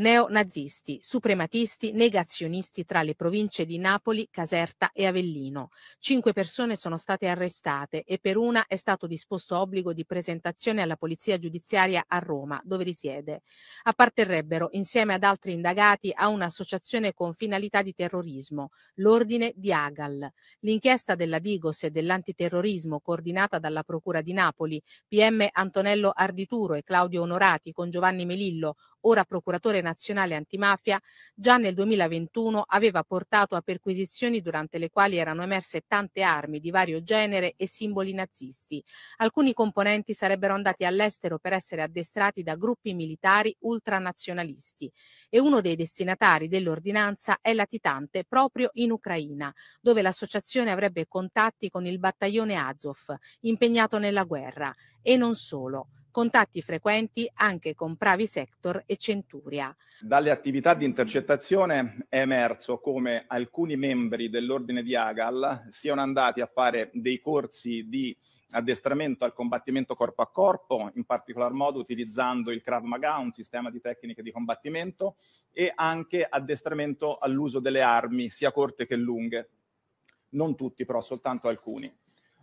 neonazisti, suprematisti, negazionisti tra le province di Napoli, Caserta e Avellino. Cinque persone sono state arrestate e per una è stato disposto obbligo di presentazione alla polizia giudiziaria a Roma, dove risiede. Apparterrebbero, insieme ad altri indagati, a un'associazione con finalità di terrorismo, l'Ordine di Agal. L'inchiesta della Digos e dell'antiterrorismo coordinata dalla Procura di Napoli, PM Antonello Ardituro e Claudio Onorati con Giovanni Melillo, ora procuratore nazionale antimafia, già nel 2021 aveva portato a perquisizioni durante le quali erano emerse tante armi di vario genere e simboli nazisti. Alcuni componenti sarebbero andati all'estero per essere addestrati da gruppi militari ultranazionalisti e uno dei destinatari dell'ordinanza è latitante proprio in Ucraina, dove l'associazione avrebbe contatti con il battaglione Azov, impegnato nella guerra, e non solo contatti frequenti anche con Pravi Sector e Centuria. Dalle attività di intercettazione è emerso come alcuni membri dell'ordine di Agal siano andati a fare dei corsi di addestramento al combattimento corpo a corpo, in particolar modo utilizzando il Krav Maga, un sistema di tecniche di combattimento, e anche addestramento all'uso delle armi, sia corte che lunghe. Non tutti, però soltanto alcuni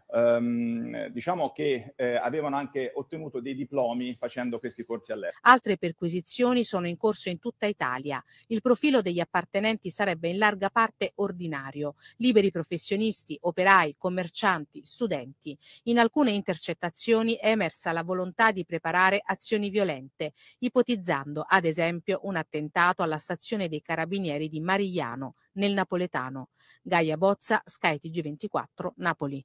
ehm, diciamo che eh, avevano anche ottenuto dei diplomi facendo questi corsi all'estero. Altre perquisizioni sono in corso in tutta Italia. Il profilo degli appartenenti sarebbe in larga parte ordinario, liberi professionisti, operai, commercianti, studenti. In alcune intercettazioni è emersa la volontà di preparare azioni violente, ipotizzando ad esempio un attentato alla stazione dei carabinieri di Marigliano, nel napoletano. Gaia Bozza, Sky TG24, Napoli.